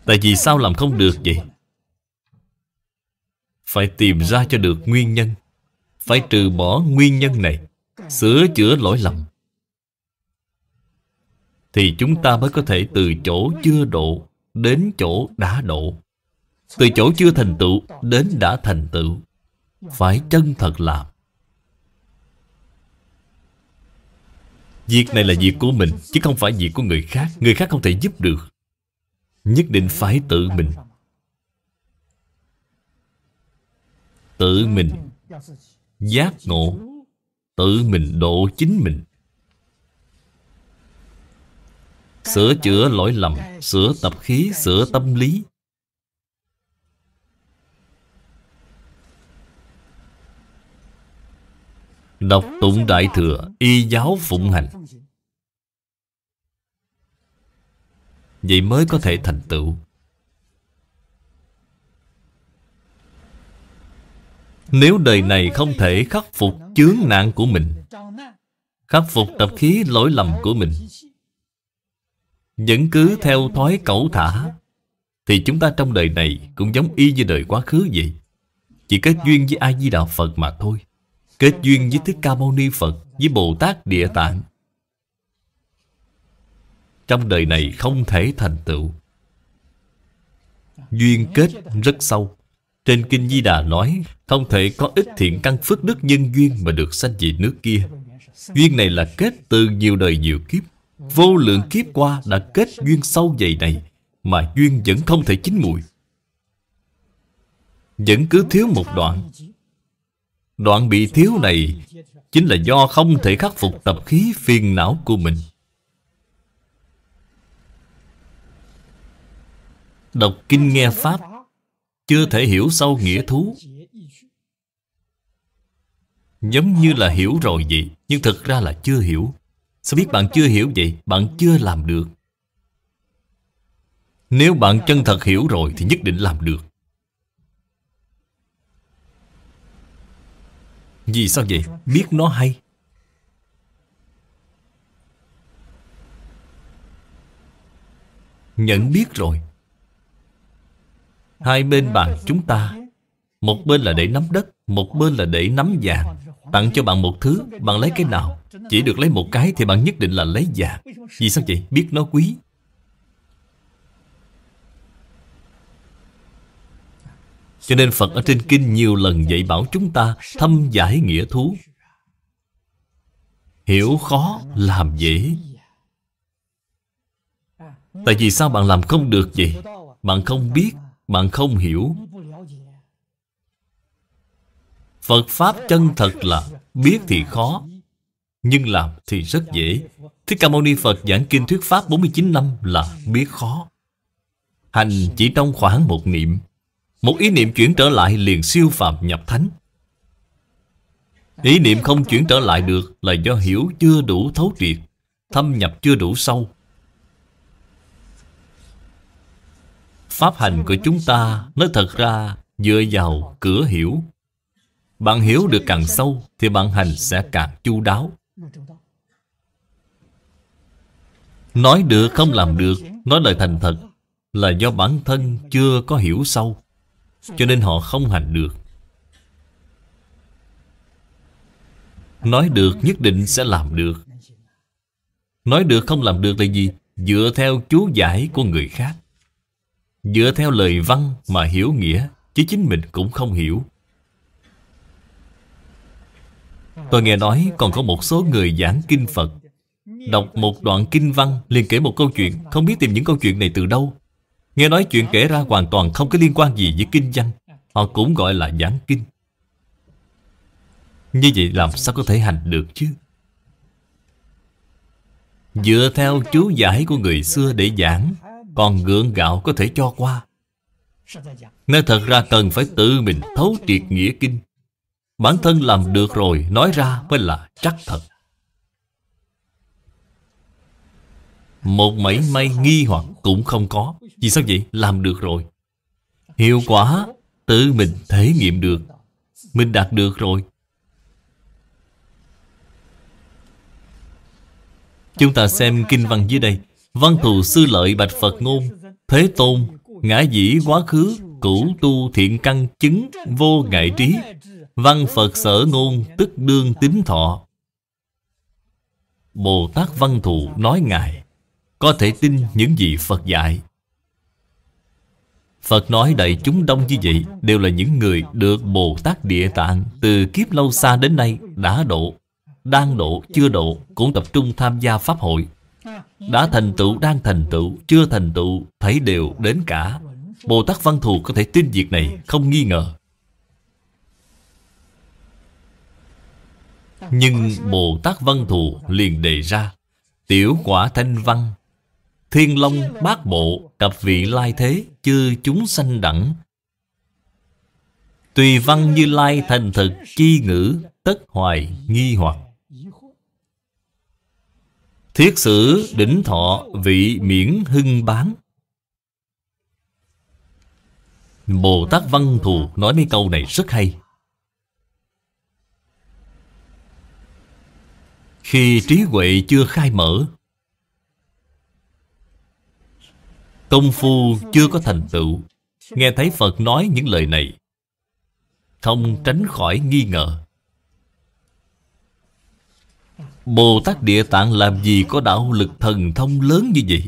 Tại vì sao làm không được vậy? Phải tìm ra cho được nguyên nhân Phải trừ bỏ nguyên nhân này Sửa chữa lỗi lầm Thì chúng ta mới có thể từ chỗ chưa độ Đến chỗ đã độ từ chỗ chưa thành tựu đến đã thành tựu Phải chân thật làm Việc này là việc của mình Chứ không phải việc của người khác Người khác không thể giúp được Nhất định phải tự mình Tự mình Giác ngộ Tự mình độ chính mình Sửa chữa lỗi lầm Sửa tập khí Sửa tâm lý Đọc tụng đại thừa Y giáo phụng hành Vậy mới có thể thành tựu Nếu đời này không thể khắc phục chướng nạn của mình Khắc phục tập khí lỗi lầm của mình Vẫn cứ theo thói cẩu thả Thì chúng ta trong đời này cũng giống y như đời quá khứ vậy Chỉ kết duyên với ai di đạo Phật mà thôi Kết duyên với Thích Ca Mâu Ni Phật Với Bồ Tát Địa Tạng Trong đời này không thể thành tựu Duyên kết rất sâu Trên Kinh Di Đà nói Không thể có ít thiện căn phước đức nhân duyên Mà được sanh về nước kia Duyên này là kết từ nhiều đời nhiều kiếp Vô lượng kiếp qua đã kết duyên sâu dày này Mà duyên vẫn không thể chín mùi Vẫn cứ thiếu một đoạn Đoạn bị thiếu này Chính là do không thể khắc phục tập khí phiền não của mình Đọc kinh nghe Pháp Chưa thể hiểu sâu nghĩa thú Giống như là hiểu rồi vậy Nhưng thật ra là chưa hiểu Sao biết bạn chưa hiểu vậy Bạn chưa làm được Nếu bạn chân thật hiểu rồi Thì nhất định làm được Vì sao vậy? Biết nó hay Nhận biết rồi Hai bên bàn chúng ta Một bên là để nắm đất Một bên là để nắm vàng Tặng cho bạn một thứ Bạn lấy cái nào Chỉ được lấy một cái thì bạn nhất định là lấy vàng Vì sao vậy? Biết nó quý Cho nên Phật ở trên kinh nhiều lần dạy bảo chúng ta thâm giải nghĩa thú. Hiểu khó, làm dễ. Tại vì sao bạn làm không được vậy? Bạn không biết, bạn không hiểu. Phật Pháp chân thật là biết thì khó, nhưng làm thì rất dễ. Thích Ca Mâu Ni Phật giảng kinh thuyết Pháp 49 năm là biết khó. Hành chỉ trong khoảng một niệm một ý niệm chuyển trở lại liền siêu phạm nhập thánh Ý niệm không chuyển trở lại được là do hiểu chưa đủ thấu triệt Thâm nhập chưa đủ sâu Pháp hành của chúng ta nói thật ra dựa vào cửa hiểu Bạn hiểu được càng sâu thì bạn hành sẽ càng chu đáo Nói được không làm được Nói lời thành thật Là do bản thân chưa có hiểu sâu cho nên họ không hành được Nói được nhất định sẽ làm được Nói được không làm được là gì? Dựa theo chú giải của người khác Dựa theo lời văn mà hiểu nghĩa Chứ chính mình cũng không hiểu Tôi nghe nói còn có một số người giảng kinh Phật Đọc một đoạn kinh văn liền kể một câu chuyện Không biết tìm những câu chuyện này từ đâu Nghe nói chuyện kể ra hoàn toàn không có liên quan gì với kinh văn, Họ cũng gọi là giảng kinh Như vậy làm sao có thể hành được chứ Dựa theo chú giải của người xưa để giảng Còn gượng gạo có thể cho qua Nói thật ra cần phải tự mình thấu triệt nghĩa kinh Bản thân làm được rồi Nói ra mới là chắc thật Một mảy may nghi hoặc cũng không có vì sao vậy? Làm được rồi Hiệu quả tự mình thể nghiệm được Mình đạt được rồi Chúng ta xem kinh văn dưới đây Văn thù sư lợi bạch Phật ngôn Thế tôn Ngã dĩ quá khứ cũ tu thiện căn chứng Vô ngại trí Văn Phật sở ngôn tức đương tính thọ Bồ Tát Văn Thù nói Ngài Có thể tin những gì Phật dạy Phật nói đại chúng đông như vậy đều là những người được Bồ Tát Địa Tạng từ kiếp lâu xa đến nay đã độ, đang độ, chưa độ cũng tập trung tham gia Pháp hội. Đã thành tựu, đang thành tựu, chưa thành tựu, thấy đều đến cả. Bồ Tát Văn Thù có thể tin việc này, không nghi ngờ. Nhưng Bồ Tát Văn Thù liền đề ra Tiểu quả thanh văn Thiên long bát bộ Cập vị lai thế Chư chúng sanh đẳng Tùy văn như lai thành thực Chi ngữ tất hoài nghi hoặc Thiết sử đỉnh thọ vị miễn hưng bán Bồ Tát Văn Thù nói mấy câu này rất hay Khi trí huệ chưa khai mở Công phu chưa có thành tựu Nghe thấy Phật nói những lời này Không tránh khỏi nghi ngờ Bồ Tát Địa Tạng làm gì có đạo lực thần thông lớn như vậy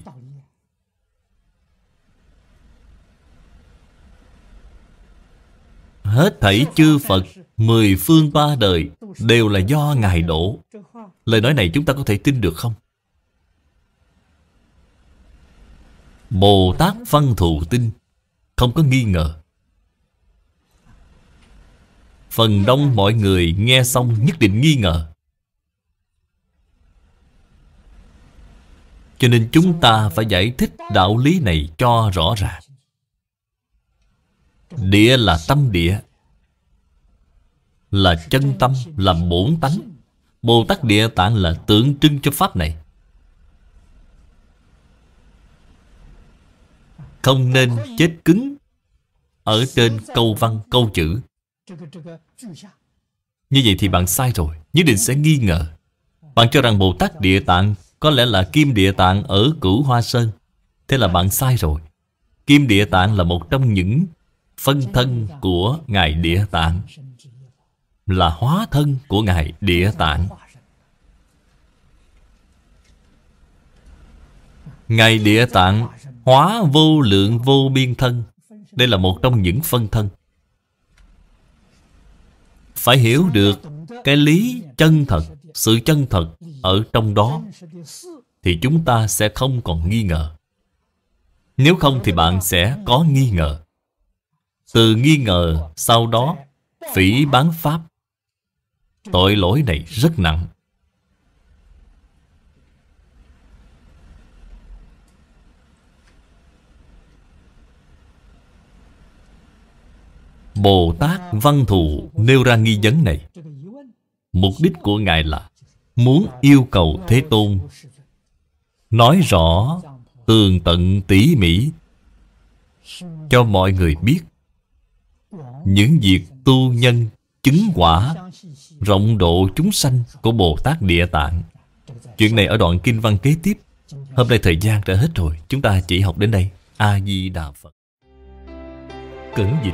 Hết thảy chư Phật Mười phương ba đời Đều là do Ngài đổ Lời nói này chúng ta có thể tin được không? Bồ Tát Văn Thù Tinh Không có nghi ngờ Phần đông mọi người nghe xong nhất định nghi ngờ Cho nên chúng ta phải giải thích đạo lý này cho rõ ràng Địa là tâm địa Là chân tâm, là bổn tánh Bồ Tát Địa Tạng là tượng trưng cho Pháp này Không nên chết cứng Ở trên câu văn câu chữ Như vậy thì bạn sai rồi Nhất định sẽ nghi ngờ Bạn cho rằng Bồ Tát Địa Tạng Có lẽ là Kim Địa Tạng ở Cửu Hoa Sơn Thế là bạn sai rồi Kim Địa Tạng là một trong những Phân thân của Ngài Địa Tạng Là hóa thân của Ngài Địa Tạng Ngài Địa Tạng Hóa vô lượng vô biên thân Đây là một trong những phân thân Phải hiểu được cái lý chân thật Sự chân thật ở trong đó Thì chúng ta sẽ không còn nghi ngờ Nếu không thì bạn sẽ có nghi ngờ Từ nghi ngờ sau đó Phỉ bán pháp Tội lỗi này rất nặng Bồ Tát Văn Thù nêu ra nghi vấn này Mục đích của Ngài là Muốn yêu cầu Thế Tôn Nói rõ tường tận tỉ mỉ Cho mọi người biết Những việc tu nhân chứng quả Rộng độ chúng sanh của Bồ Tát Địa Tạng Chuyện này ở đoạn kinh văn kế tiếp Hôm nay thời gian đã hết rồi Chúng ta chỉ học đến đây A-di-đà Phật Cẩn dịch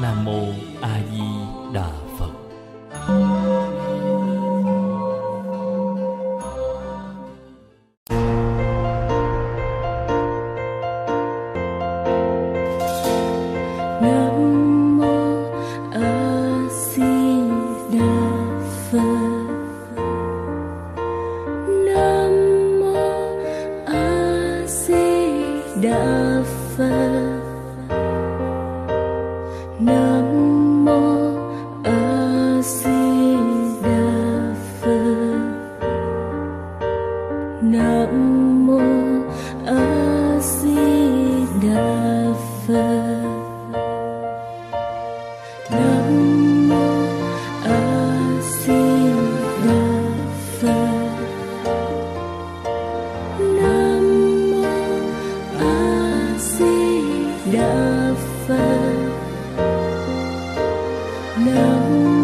nam mô a di đà phật now